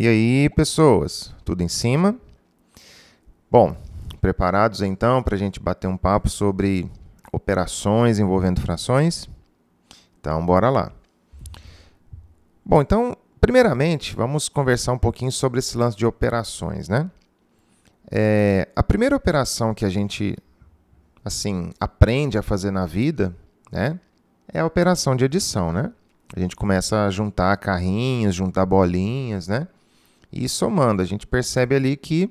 E aí, pessoas, tudo em cima? Bom, preparados então para a gente bater um papo sobre operações envolvendo frações? Então, bora lá. Bom, então, primeiramente, vamos conversar um pouquinho sobre esse lance de operações, né? É, a primeira operação que a gente, assim, aprende a fazer na vida, né? É a operação de adição, né? A gente começa a juntar carrinhos, juntar bolinhas, né? e somando. A gente percebe ali que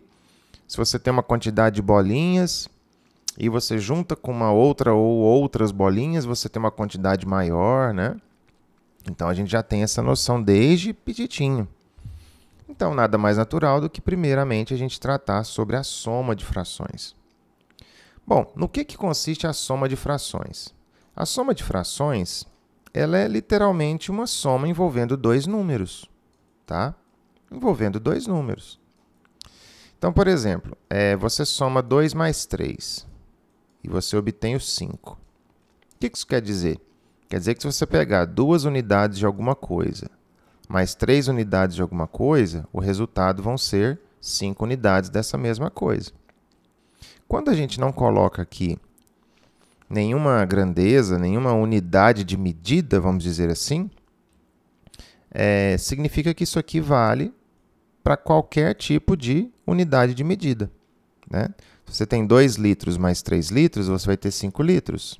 se você tem uma quantidade de bolinhas e você junta com uma outra ou outras bolinhas, você tem uma quantidade maior, né? Então a gente já tem essa noção desde petitinho. Então nada mais natural do que primeiramente a gente tratar sobre a soma de frações. Bom, no que, que consiste a soma de frações? A soma de frações ela é literalmente uma soma envolvendo dois números, tá? envolvendo dois números. Então, por exemplo, é, você soma 2 mais 3 e você obtém o 5. O que isso quer dizer? Quer dizer que se você pegar duas unidades de alguma coisa mais três unidades de alguma coisa, o resultado vão ser cinco unidades dessa mesma coisa. Quando a gente não coloca aqui nenhuma grandeza, nenhuma unidade de medida, vamos dizer assim, é, significa que isso aqui vale para qualquer tipo de unidade de medida. Né? Se você tem 2 litros mais 3 litros, você vai ter 5 litros.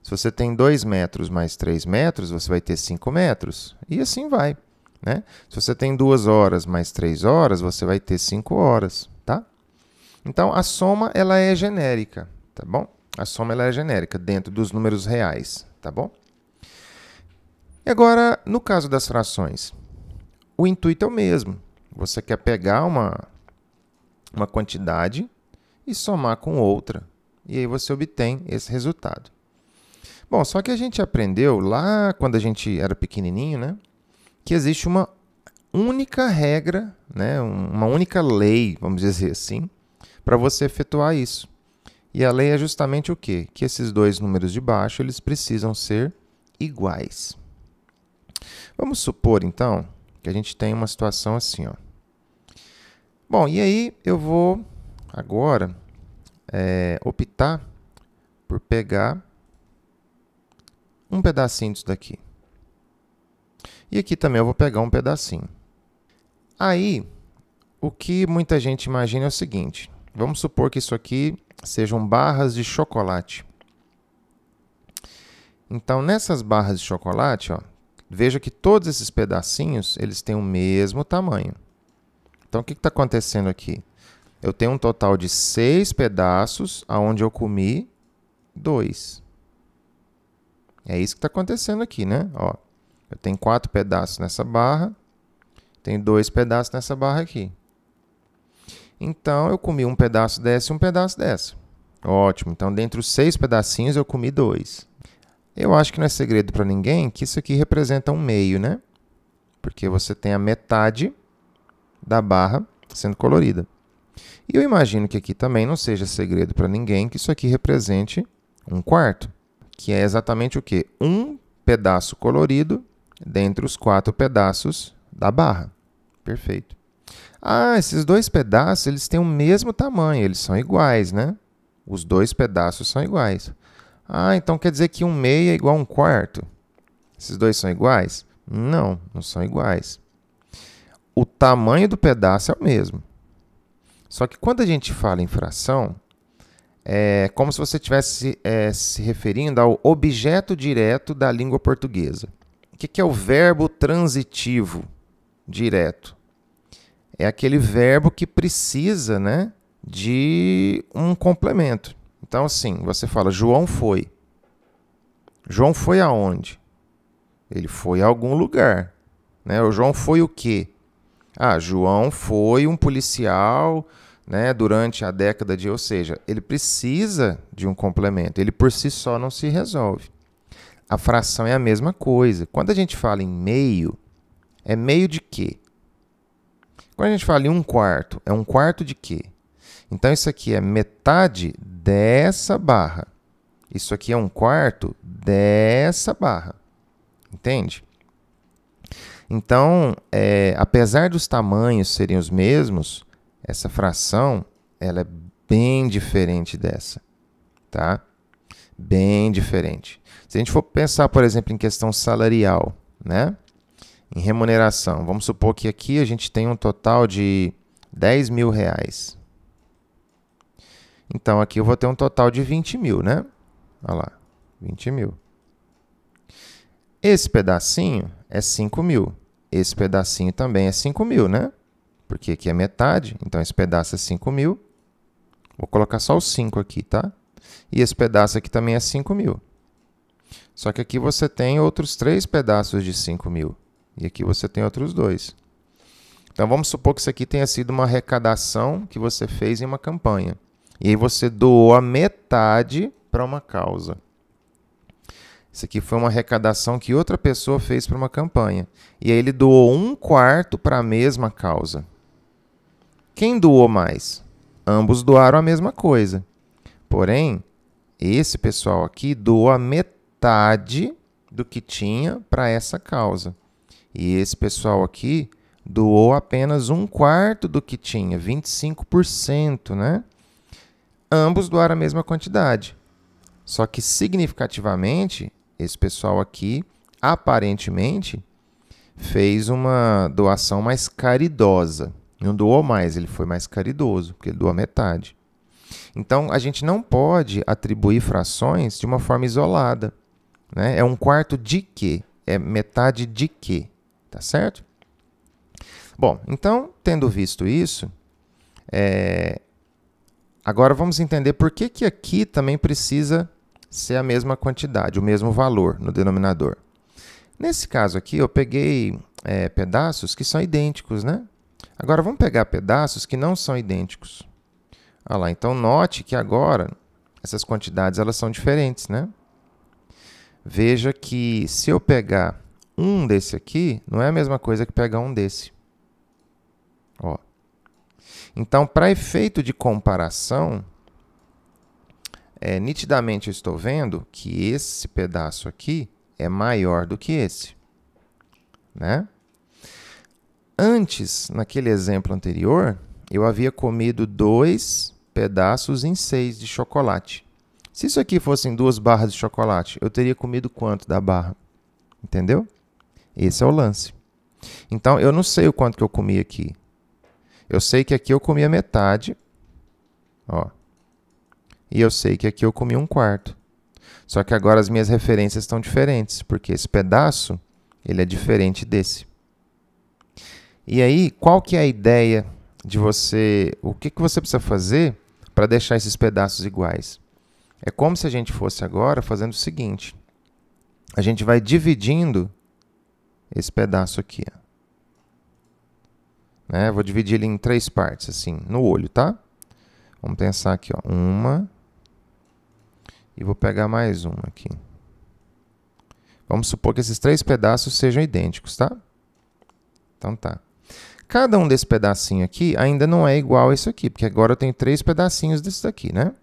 Se você tem 2 metros mais 3 metros, você vai ter 5 metros. E assim vai. Né? Se você tem 2 horas mais 3 horas, você vai ter 5 horas. Tá? Então, a soma ela é genérica. Tá bom? A soma ela é genérica dentro dos números reais. Tá bom? E agora, no caso das frações, o intuito é o mesmo. Você quer pegar uma, uma quantidade e somar com outra. E aí você obtém esse resultado. Bom, só que a gente aprendeu lá quando a gente era pequenininho, né? Que existe uma única regra, né? uma única lei, vamos dizer assim, para você efetuar isso. E a lei é justamente o quê? Que esses dois números de baixo eles precisam ser iguais. Vamos supor, então, que a gente tem uma situação assim, ó. Bom, e aí eu vou agora é, optar por pegar um pedacinho disso daqui. E aqui também eu vou pegar um pedacinho. Aí, o que muita gente imagina é o seguinte. Vamos supor que isso aqui sejam barras de chocolate. Então, nessas barras de chocolate, ó, Veja que todos esses pedacinhos, eles têm o mesmo tamanho. Então, o que está acontecendo aqui? Eu tenho um total de seis pedaços, aonde eu comi dois. É isso que está acontecendo aqui, né? Ó, eu tenho quatro pedaços nessa barra, tenho dois pedaços nessa barra aqui. Então, eu comi um pedaço dessa e um pedaço dessa. Ótimo. Então, dentro dos seis pedacinhos, eu comi dois. Eu acho que não é segredo para ninguém que isso aqui representa um meio, né? Porque você tem a metade da barra sendo colorida. E eu imagino que aqui também não seja segredo para ninguém que isso aqui represente um quarto, que é exatamente o que? Um pedaço colorido dentre os quatro pedaços da barra. Perfeito. Ah, esses dois pedaços eles têm o mesmo tamanho, eles são iguais, né? Os dois pedaços são iguais. Ah, então quer dizer que um meio é igual a um quarto? Esses dois são iguais? Não, não são iguais. O tamanho do pedaço é o mesmo. Só que quando a gente fala em fração, é como se você estivesse é, se referindo ao objeto direto da língua portuguesa. O que, que é o verbo transitivo direto? É aquele verbo que precisa né, de um complemento. Então, assim, você fala: João foi. João foi aonde? Ele foi a algum lugar. Né? O João foi o quê? Ah, João foi um policial né, durante a década de. Ou seja, ele precisa de um complemento. Ele por si só não se resolve. A fração é a mesma coisa. Quando a gente fala em meio, é meio de quê? Quando a gente fala em um quarto, é um quarto de quê? Então isso aqui é metade dessa barra. Isso aqui é um quarto dessa barra. Entende? Então, é, apesar dos tamanhos serem os mesmos, essa fração ela é bem diferente dessa, tá? Bem diferente. Se a gente for pensar, por exemplo, em questão salarial, né? Em remuneração, vamos supor que aqui a gente tem um total de 10 mil reais, então aqui eu vou ter um total de 20 mil, né? Olha lá, 20 mil. Esse pedacinho é 5 mil. Esse pedacinho também é 5 mil, né? Porque aqui é metade, então esse pedaço é 5 mil. Vou colocar só o 5 aqui, tá? E esse pedaço aqui também é 5 mil. Só que aqui você tem outros três pedaços de 5 mil. E aqui você tem outros dois. Então vamos supor que isso aqui tenha sido uma arrecadação que você fez em uma campanha. E aí você doou a metade para uma causa. Isso aqui foi uma arrecadação que outra pessoa fez para uma campanha. E aí ele doou um quarto para a mesma causa. Quem doou mais? Ambos doaram a mesma coisa. Porém, esse pessoal aqui doou a metade do que tinha para essa causa. E esse pessoal aqui doou apenas um quarto do que tinha, 25%, né? ambos doaram a mesma quantidade. Só que significativamente, esse pessoal aqui, aparentemente, fez uma doação mais caridosa. Não doou mais, ele foi mais caridoso, porque ele doou a metade. Então, a gente não pode atribuir frações de uma forma isolada. Né? É um quarto de quê? É metade de quê? Tá certo? Bom, então, tendo visto isso, é, Agora vamos entender por que, que aqui também precisa ser a mesma quantidade, o mesmo valor no denominador. Nesse caso aqui, eu peguei é, pedaços que são idênticos, né? Agora vamos pegar pedaços que não são idênticos. Olha lá, então note que agora essas quantidades elas são diferentes, né? Veja que se eu pegar um desse aqui, não é a mesma coisa que pegar um desse. Então, para efeito de comparação, é, nitidamente eu estou vendo que esse pedaço aqui é maior do que esse. Né? Antes, naquele exemplo anterior, eu havia comido dois pedaços em seis de chocolate. Se isso aqui fossem duas barras de chocolate, eu teria comido quanto da barra? Entendeu? Esse é o lance. Então, eu não sei o quanto que eu comi aqui. Eu sei que aqui eu comi a metade, ó. E eu sei que aqui eu comi um quarto. Só que agora as minhas referências estão diferentes, porque esse pedaço, ele é diferente desse. E aí, qual que é a ideia de você, o que, que você precisa fazer para deixar esses pedaços iguais? É como se a gente fosse agora fazendo o seguinte: a gente vai dividindo esse pedaço aqui. Ó. Né? Vou dividir ele em três partes, assim, no olho, tá? Vamos pensar aqui, ó. Uma. E vou pegar mais uma aqui. Vamos supor que esses três pedaços sejam idênticos, tá? Então tá. Cada um desse pedacinho aqui ainda não é igual a isso aqui, porque agora eu tenho três pedacinhos desses aqui, né?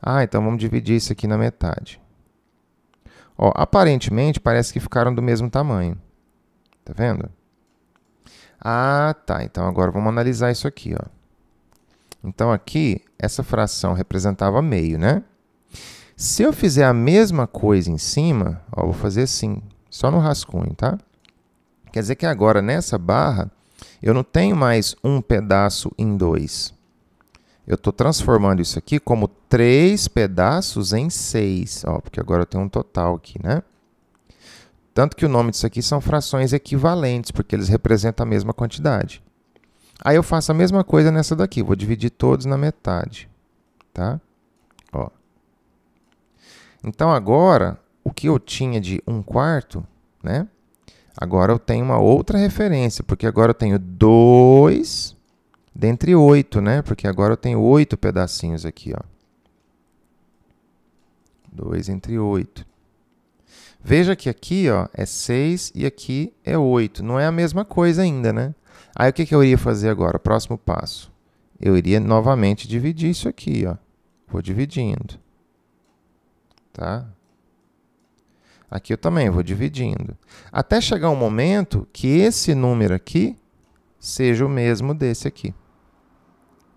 Ah, então vamos dividir isso aqui na metade. Ó, aparentemente parece que ficaram do mesmo tamanho. Tá vendo? Ah, tá. Então agora vamos analisar isso aqui, ó. Então aqui essa fração representava meio, né? Se eu fizer a mesma coisa em cima, ó, vou fazer assim, só no rascunho, tá? Quer dizer que agora nessa barra eu não tenho mais um pedaço em dois. Eu estou transformando isso aqui como três pedaços em seis, ó, porque agora eu tenho um total aqui, né? Tanto que o nome disso aqui são frações equivalentes, porque eles representam a mesma quantidade. Aí eu faço a mesma coisa nessa daqui, vou dividir todos na metade, tá? Ó. Então agora, o que eu tinha de 1 um quarto, né? Agora eu tenho uma outra referência, porque agora eu tenho 2 dentre 8, né? Porque agora eu tenho 8 pedacinhos aqui, ó. 2 entre 8. Veja que aqui ó, é 6 e aqui é 8. Não é a mesma coisa ainda, né? Aí o que, que eu iria fazer agora? Próximo passo. Eu iria novamente dividir isso aqui. Ó. Vou dividindo. Tá? Aqui eu também vou dividindo. Até chegar um momento que esse número aqui seja o mesmo desse aqui.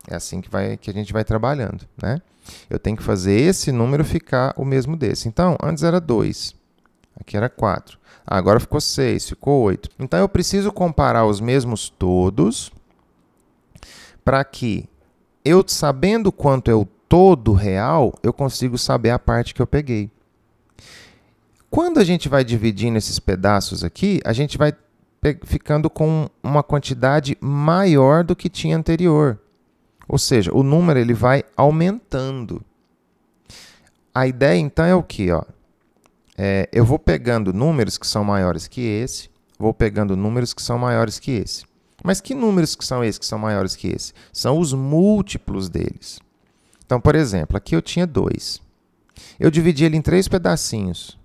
É assim que, vai, que a gente vai trabalhando, né? Eu tenho que fazer esse número ficar o mesmo desse. Então, antes era 2. Aqui era 4. Ah, agora ficou 6, ficou 8. Então eu preciso comparar os mesmos todos para que eu sabendo quanto é o todo real, eu consigo saber a parte que eu peguei. Quando a gente vai dividindo esses pedaços aqui, a gente vai ficando com uma quantidade maior do que tinha anterior. Ou seja, o número ele vai aumentando. A ideia então é o que, ó? é, eu vou pegando números que são maiores que esse, vou pegando números que são maiores que esse. Mas que números que são esses que são maiores que esse? São os múltiplos deles. Então, por exemplo, aqui eu tinha 2. Eu dividi ele em três pedacinhos.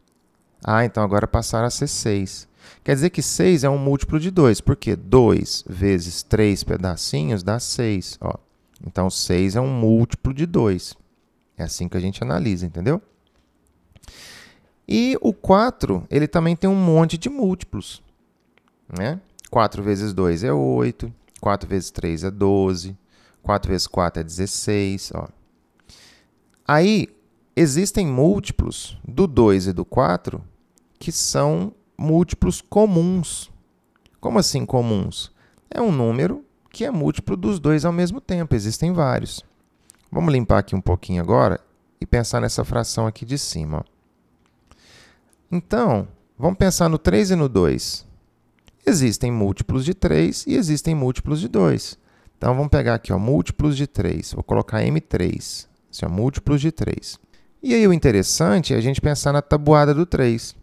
Ah, então agora passaram a ser 6. Quer dizer que 6 é um múltiplo de 2, porque 2 vezes 3 pedacinhos dá 6. Então, 6 é um múltiplo de 2. É assim que a gente analisa, entendeu? E o 4, ele também tem um monte de múltiplos. Né? 4 vezes 2 é 8, 4 vezes 3 é 12, 4 vezes 4 é 16. Ó. Aí, existem múltiplos do 2 e do 4 que são múltiplos comuns. Como assim comuns? É um número que é múltiplo dos dois ao mesmo tempo, existem vários. Vamos limpar aqui um pouquinho agora e pensar nessa fração aqui de cima. Ó. Então, vamos pensar no 3 e no 2. Existem múltiplos de 3 e existem múltiplos de 2. Então, vamos pegar aqui, ó, múltiplos de 3. Vou colocar M3. Isso é múltiplos de 3. E aí, o interessante é a gente pensar na tabuada do 3.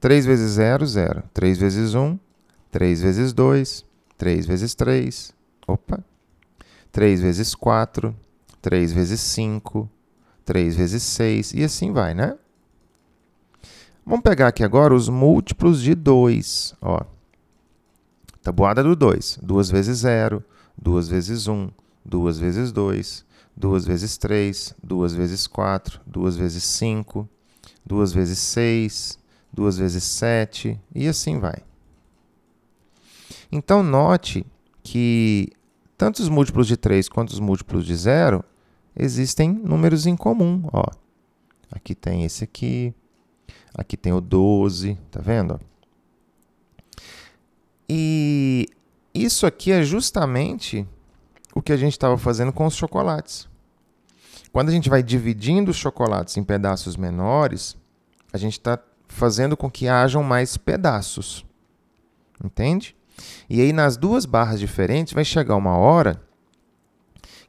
3 vezes 0, 0. 3 vezes 1, 3 vezes 2, 3 vezes 3. Opa! 3 vezes 4, 3 vezes 5, 3 vezes 6 e assim vai, né? Vamos pegar aqui agora os múltiplos de 2. Ó. Tabuada do 2. 2 vezes 0, 2 vezes 1, 2 vezes 2, 2 vezes 3, 2 vezes 4, 2 vezes 5, 2 vezes 6, 2 vezes 7 e assim vai. Então note que tanto os múltiplos de 3 quanto os múltiplos de 0 existem números em comum. Ó. Aqui tem esse aqui, Aqui tem o 12, tá vendo? E isso aqui é justamente o que a gente estava fazendo com os chocolates. Quando a gente vai dividindo os chocolates em pedaços menores, a gente está fazendo com que hajam mais pedaços. Entende? E aí, nas duas barras diferentes, vai chegar uma hora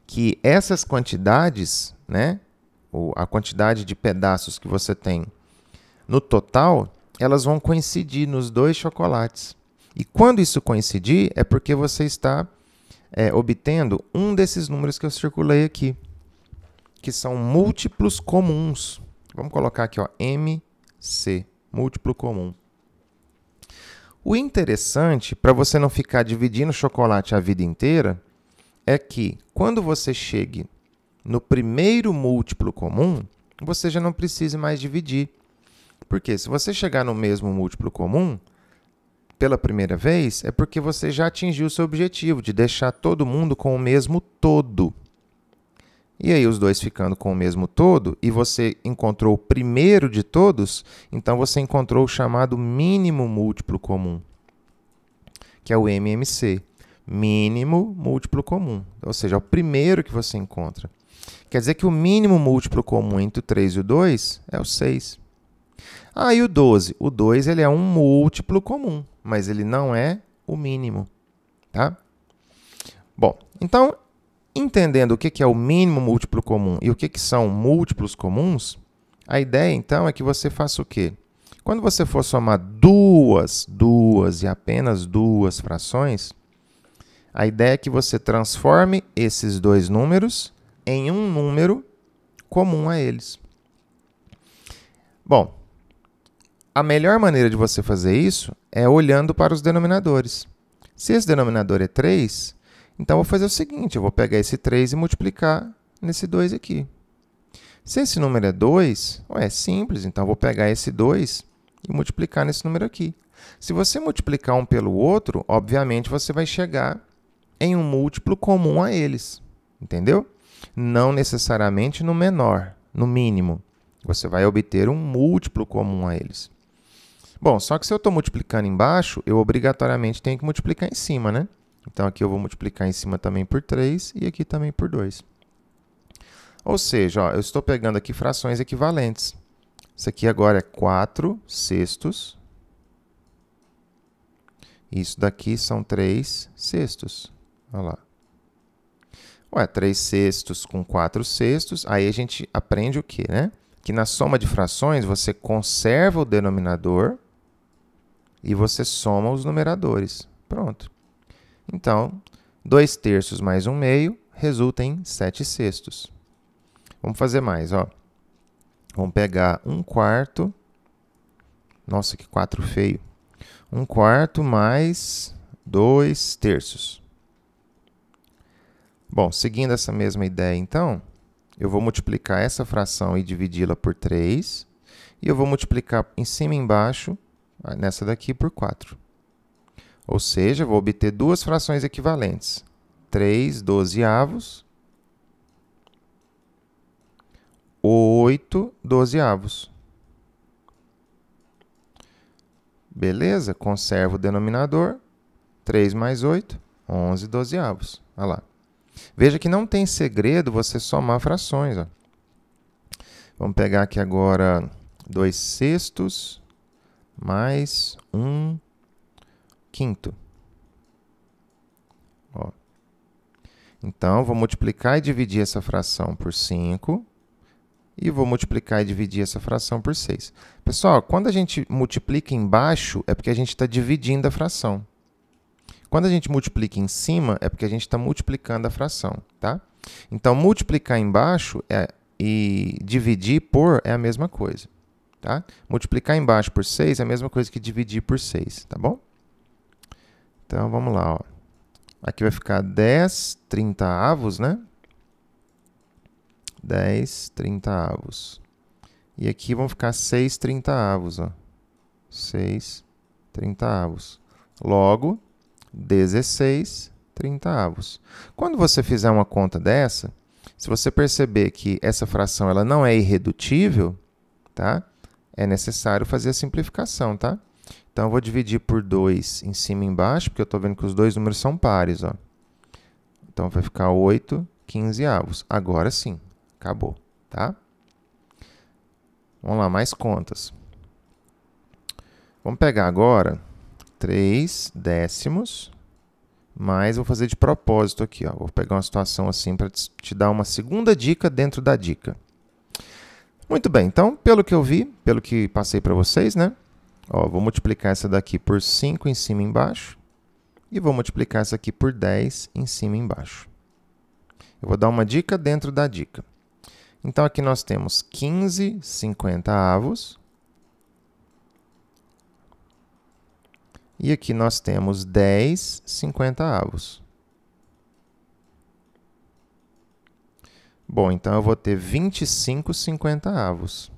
que essas quantidades, né? Ou a quantidade de pedaços que você tem no total, elas vão coincidir nos dois chocolates. E quando isso coincidir, é porque você está é, obtendo um desses números que eu circulei aqui, que são múltiplos comuns. Vamos colocar aqui, ó, MC, múltiplo comum. O interessante, para você não ficar dividindo chocolate a vida inteira, é que quando você chegue no primeiro múltiplo comum, você já não precise mais dividir. Porque se você chegar no mesmo múltiplo comum pela primeira vez, é porque você já atingiu o seu objetivo de deixar todo mundo com o mesmo todo. E aí, os dois ficando com o mesmo todo, e você encontrou o primeiro de todos, então você encontrou o chamado mínimo múltiplo comum, que é o MMC mínimo múltiplo comum, ou seja, é o primeiro que você encontra. Quer dizer que o mínimo múltiplo comum entre o 3 e o 2 é o 6. Ah, e o 12? O 2 ele é um múltiplo comum, mas ele não é o mínimo. Tá? Bom, então, entendendo o que é o mínimo múltiplo comum e o que são múltiplos comuns, a ideia então é que você faça o quê? Quando você for somar duas, duas e apenas duas frações, a ideia é que você transforme esses dois números em um número comum a eles. Bom, a melhor maneira de você fazer isso é olhando para os denominadores. Se esse denominador é 3, então eu vou fazer o seguinte: eu vou pegar esse 3 e multiplicar nesse 2 aqui. Se esse número é 2, é simples, então eu vou pegar esse 2 e multiplicar nesse número aqui. Se você multiplicar um pelo outro, obviamente você vai chegar em um múltiplo comum a eles, entendeu? Não necessariamente no menor, no mínimo. Você vai obter um múltiplo comum a eles. Bom, só que se eu estou multiplicando embaixo, eu obrigatoriamente tenho que multiplicar em cima, né? Então aqui eu vou multiplicar em cima também por 3 e aqui também por 2. Ou seja, ó, eu estou pegando aqui frações equivalentes. Isso aqui agora é 4 sextos. Isso daqui são 3 sextos. Olha lá. Ué, 3 sextos com 4 sextos. Aí a gente aprende o quê, né? Que na soma de frações você conserva o denominador e você soma os numeradores. Pronto. Então, 2 terços mais 1 um meio resulta em 7 sextos. Vamos fazer mais, ó. Vamos pegar 1 um quarto. Nossa, que 4 feio. 1 um quarto mais 2 terços. Bom, seguindo essa mesma ideia, então, eu vou multiplicar essa fração e dividi-la por 3. E eu vou multiplicar em cima e embaixo nessa daqui por 4. Ou seja, vou obter duas frações equivalentes. 3 dozeavos. 8 dozeavos. Beleza, conservo o denominador. 3 mais 8, 11 dozeavos. Olha lá. Veja que não tem segredo você somar frações. Ó. Vamos pegar aqui agora 2 sextos mais um quinto. Ó. Então, vou multiplicar e dividir essa fração por 5. E vou multiplicar e dividir essa fração por 6. Pessoal, quando a gente multiplica embaixo, é porque a gente está dividindo a fração. Quando a gente multiplica em cima, é porque a gente está multiplicando a fração, tá? Então, multiplicar embaixo é, e dividir por é a mesma coisa. Tá? Multiplicar embaixo por 6 é a mesma coisa que dividir por 6, tá bom? Então, vamos lá. Ó. Aqui vai ficar 10 30 avos, né? 10 30 avos. E aqui vão ficar 6 30 avos, ó. 6 30 avos. Logo, 16 30 avos. Quando você fizer uma conta dessa, se você perceber que essa fração ela não é irredutível, tá? é necessário fazer a simplificação, tá? Então, eu vou dividir por 2 em cima e embaixo, porque eu estou vendo que os dois números são pares. Ó. Então, vai ficar 8 quinzeavos. Agora sim, acabou, tá? Vamos lá, mais contas. Vamos pegar agora 3 décimos, mas vou fazer de propósito aqui. Ó. Vou pegar uma situação assim para te dar uma segunda dica dentro da dica. Muito bem, então, pelo que eu vi, pelo que passei para vocês, né? Ó, vou multiplicar essa daqui por 5 em cima e embaixo. E vou multiplicar essa aqui por 10 em cima e embaixo. Eu vou dar uma dica dentro da dica. Então, aqui nós temos 15 50 avos. E aqui nós temos 10 50 avos. Bom, então eu vou ter 25 cinquentaavos.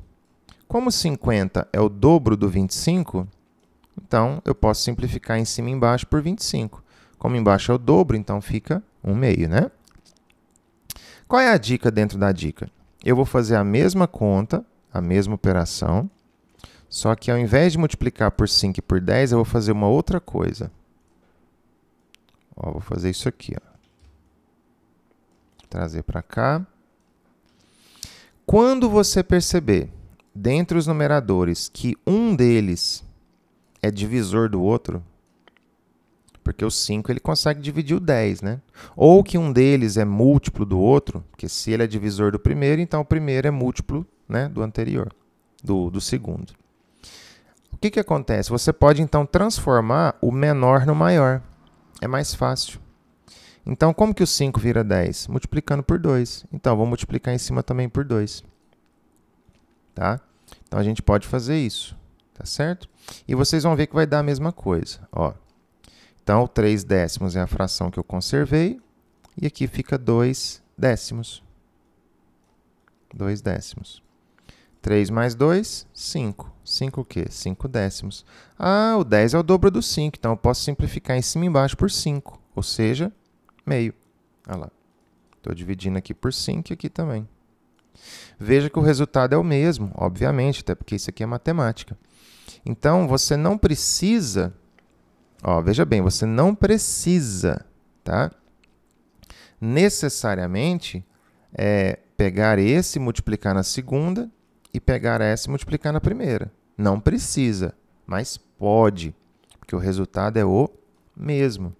Como 50 é o dobro do 25, então eu posso simplificar em cima e embaixo por 25. Como embaixo é o dobro, então fica 1 meio, né? Qual é a dica dentro da dica? Eu vou fazer a mesma conta, a mesma operação, só que ao invés de multiplicar por 5 e por 10, eu vou fazer uma outra coisa. Ó, vou fazer isso aqui. Ó. Trazer para cá. Quando você perceber, dentre os numeradores, que um deles é divisor do outro, porque o 5 ele consegue dividir o 10, né? Ou que um deles é múltiplo do outro, porque se ele é divisor do primeiro, então o primeiro é múltiplo né, do anterior, do, do segundo. O que, que acontece? Você pode então transformar o menor no maior. É mais fácil. Então, como que o 5 vira 10? Multiplicando por 2. Então, vou multiplicar em cima também por 2. Tá? Então, a gente pode fazer isso. Tá certo? E vocês vão ver que vai dar a mesma coisa. Ó. Então, 3 décimos é a fração que eu conservei. E aqui fica 2 décimos. 2 décimos. 3 mais 2, 5. 5 o quê? 5 décimos. Ah, o 10 é o dobro do 5, então eu posso simplificar em cima e embaixo por 5. Ou seja, meio. Olha lá. Estou dividindo aqui por 5 aqui também. Veja que o resultado é o mesmo, obviamente, até porque isso aqui é matemática. Então, você não precisa... Ó, veja bem, você não precisa, tá? Necessariamente, é, pegar esse e multiplicar na segunda e pegar essa e multiplicar na primeira. Não precisa, mas pode, porque o resultado é o mesmo.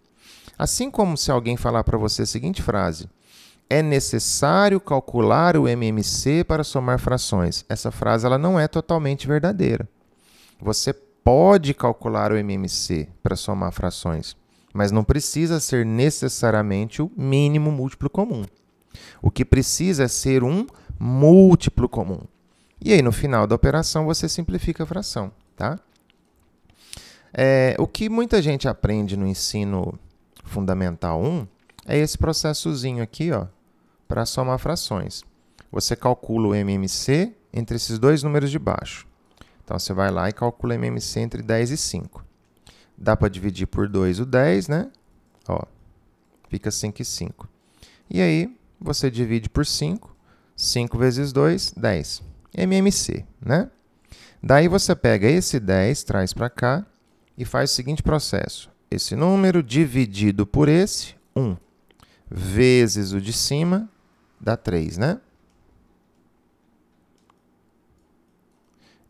Assim como se alguém falar para você a seguinte frase: é necessário calcular o MMC para somar frações. Essa frase ela não é totalmente verdadeira. Você pode calcular o MMC para somar frações, mas não precisa ser necessariamente o mínimo múltiplo comum. O que precisa é ser um múltiplo comum. E aí, no final da operação, você simplifica a fração. Tá? É, o que muita gente aprende no ensino Fundamental 1 é esse processozinho aqui, ó, para somar frações. Você calcula o MMC entre esses dois números de baixo. Então você vai lá e calcula o MMC entre 10 e 5. Dá para dividir por 2 o 10, né? Ó, fica 5 e 5. E aí você divide por 5, 5 vezes 2, 10. MMC, né? Daí você pega esse 10, traz para cá e faz o seguinte processo esse número dividido por esse, 1, vezes o de cima, dá 3, né?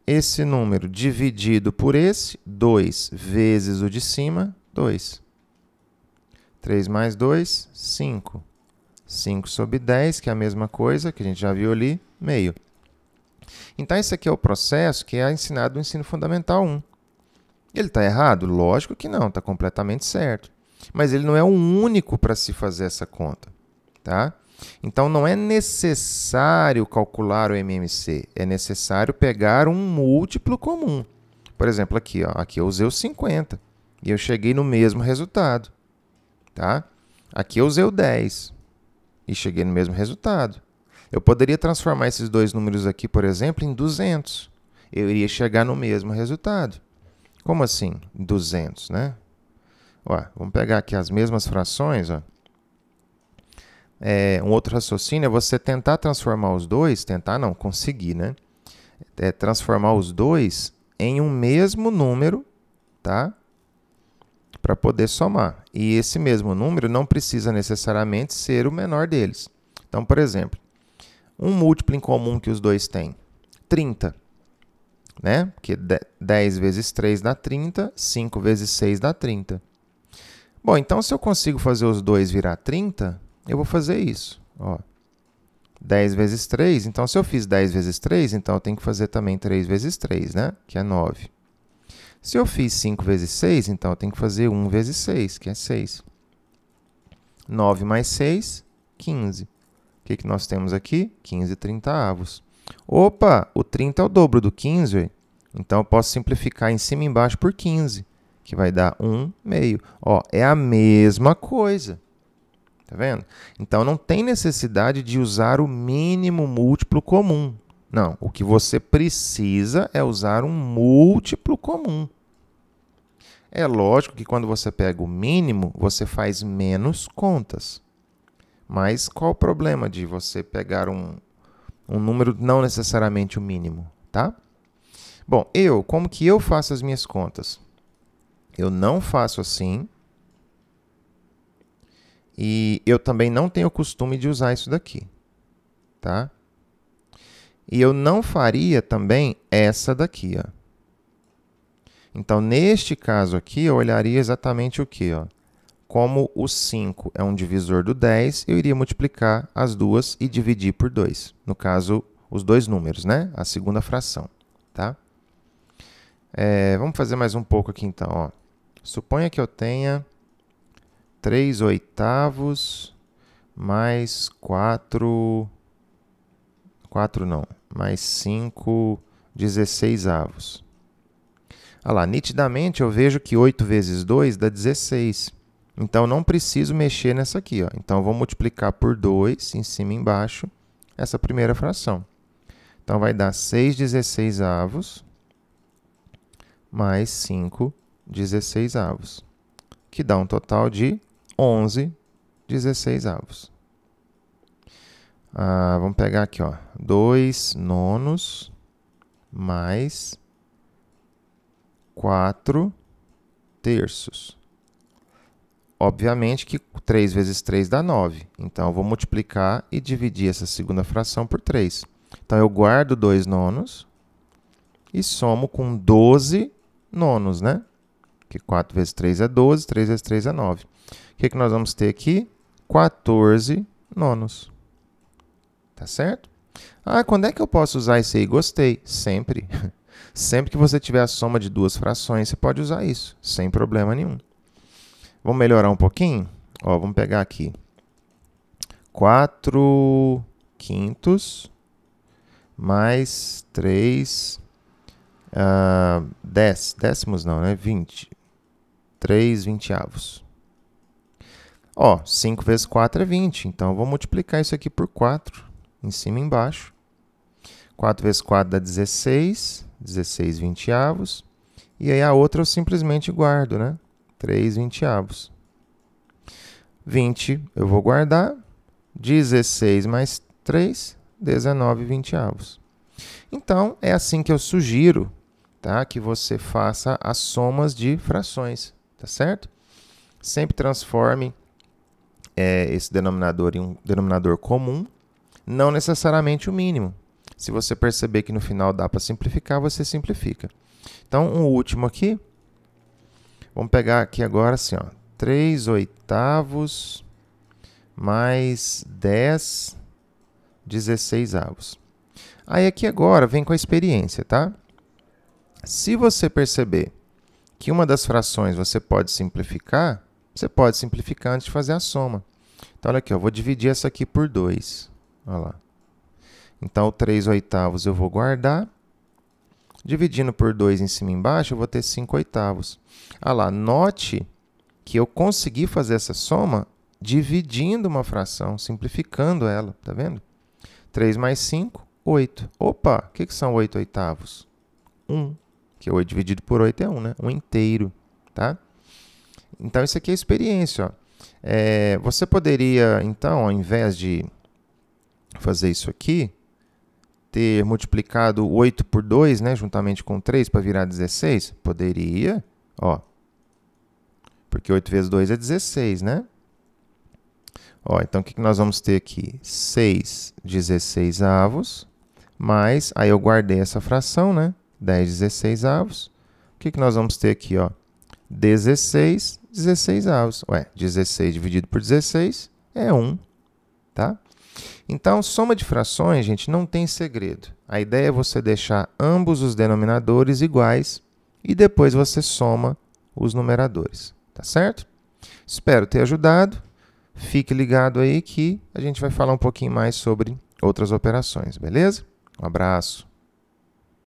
Esse número dividido por esse, 2 vezes o de cima, 2. 3 mais 2, 5. 5 sobre 10, que é a mesma coisa que a gente já viu ali, meio. Então, esse aqui é o processo que é ensinado no ensino fundamental 1. Ele está errado? Lógico que não, está completamente certo. Mas ele não é o único para se fazer essa conta, tá? Então não é necessário calcular o MMC, é necessário pegar um múltiplo comum. Por exemplo, aqui, ó, aqui eu usei o 50 e eu cheguei no mesmo resultado, tá? Aqui eu usei o 10 e cheguei no mesmo resultado. Eu poderia transformar esses dois números aqui, por exemplo, em 200. Eu iria chegar no mesmo resultado. Como assim 200, né? Ó, vamos pegar aqui as mesmas frações, ó. É, um outro raciocínio é você tentar transformar os dois, tentar não, conseguir, né? É transformar os dois em um mesmo número, tá? Para poder somar. E esse mesmo número não precisa necessariamente ser o menor deles. Então, por exemplo, um múltiplo em comum que os dois têm, 30 né? Porque 10 vezes 3 dá 30, 5 vezes 6 dá 30. Bom, então se eu consigo fazer os dois virar 30, eu vou fazer isso. Ó, 10 vezes 3, então se eu fiz 10 vezes 3, então eu tenho que fazer também 3 vezes 3, né? Que é 9. Se eu fiz 5 vezes 6, então eu tenho que fazer 1 vezes 6, que é 6. 9 mais 6, 15. O que, que nós temos aqui? 15 trinta avos. Opa, o 30 é o dobro do 15, então eu posso simplificar em cima e embaixo por 15, que vai dar 1 meio. Ó, é a mesma coisa. Tá vendo? Então não tem necessidade de usar o mínimo múltiplo comum. Não, o que você precisa é usar um múltiplo comum. É lógico que quando você pega o mínimo, você faz menos contas. Mas qual o problema de você pegar um um número não necessariamente o mínimo, tá? Bom, eu, como que eu faço as minhas contas? Eu não faço assim. E eu também não tenho o costume de usar isso daqui, tá? E eu não faria também essa daqui, ó. Então, neste caso aqui, eu olharia exatamente o que, ó? Como o 5 é um divisor do 10, eu iria multiplicar as duas e dividir por 2. No caso, os dois números, né? A segunda fração, tá? É, vamos fazer mais um pouco aqui então. Ó. Suponha que eu tenha 3 oitavos mais 4... 4 não, mais 5 16 avos. Olha lá, nitidamente eu vejo que 8 vezes 2 dá 16. Então, não preciso mexer nessa aqui. Ó. Então, vou multiplicar por 2, em cima e embaixo, essa primeira fração. Então, vai dar 6 16 avos mais 5 16 avos, que dá um total de 11 16 avos. Ah, vamos pegar aqui, ó, 2 nonos mais 4 terços. Obviamente que 3 vezes 3 dá 9. Então, eu vou multiplicar e dividir essa segunda fração por 3. Então, eu guardo 2 nonos e somo com 12 nonos, né? Porque 4 vezes 3 é 12, 3 vezes 3 é 9. O que, que nós vamos ter aqui? 14 nonos. Tá certo? Ah, quando é que eu posso usar esse aí? Gostei. Sempre. Sempre que você tiver a soma de duas frações, você pode usar isso, sem problema nenhum. Vamos melhorar um pouquinho? Ó, vamos pegar aqui. 4 quintos mais 3 uh, ah, dez, décimos não, né? 20. 3 vinteavos. Ó, 5 vezes 4 é 20, então eu vou multiplicar isso aqui por 4, em cima e embaixo. 4 vezes 4 dá 16, 16 vinteavos. E aí a outra eu simplesmente guardo, né? 3 vinteavos. 20 eu vou guardar. 16 mais 3, 19 vinteavos. Então, é assim que eu sugiro tá? que você faça as somas de frações, tá certo? Sempre transforme é, esse denominador em um denominador comum, não necessariamente o mínimo. Se você perceber que no final dá para simplificar, você simplifica. Então, o um último aqui, Vamos pegar aqui agora assim, ó, 3 oitavos mais 10 16 avos. Aí aqui agora vem com a experiência, tá? Se você perceber que uma das frações você pode simplificar, você pode simplificar antes de fazer a soma. Então, olha aqui, eu vou dividir essa aqui por 2. Olha lá. Então, 3 oitavos eu vou guardar Dividindo por 2 em cima e embaixo, eu vou ter 5 oitavos. Ah lá, note que eu consegui fazer essa soma dividindo uma fração, simplificando ela, tá vendo? 3 mais 5, 8. Opa, o que, que são 8 oitavos? 1, que 8 dividido por 8 é 1, né? 1 inteiro, tá? Então, isso aqui é experiência, ó. É, você poderia, então, ao invés de fazer isso aqui, ter multiplicado 8 por 2, né, juntamente com 3, para virar 16? Poderia, ó. Porque 8 vezes 2 é 16, né? Ó, então, o que, nós vamos ter aqui? 6 16 avos, mais, aí eu guardei essa fração, né? 10 16 avos. O que, que nós vamos ter aqui, ó? 16 16 avos. Ué, 16 dividido por 16 é 1, tá? Então, soma de frações, gente, não tem segredo. A ideia é você deixar ambos os denominadores iguais e depois você soma os numeradores, tá certo? Espero ter ajudado. Fique ligado aí que a gente vai falar um pouquinho mais sobre outras operações, beleza? Um abraço.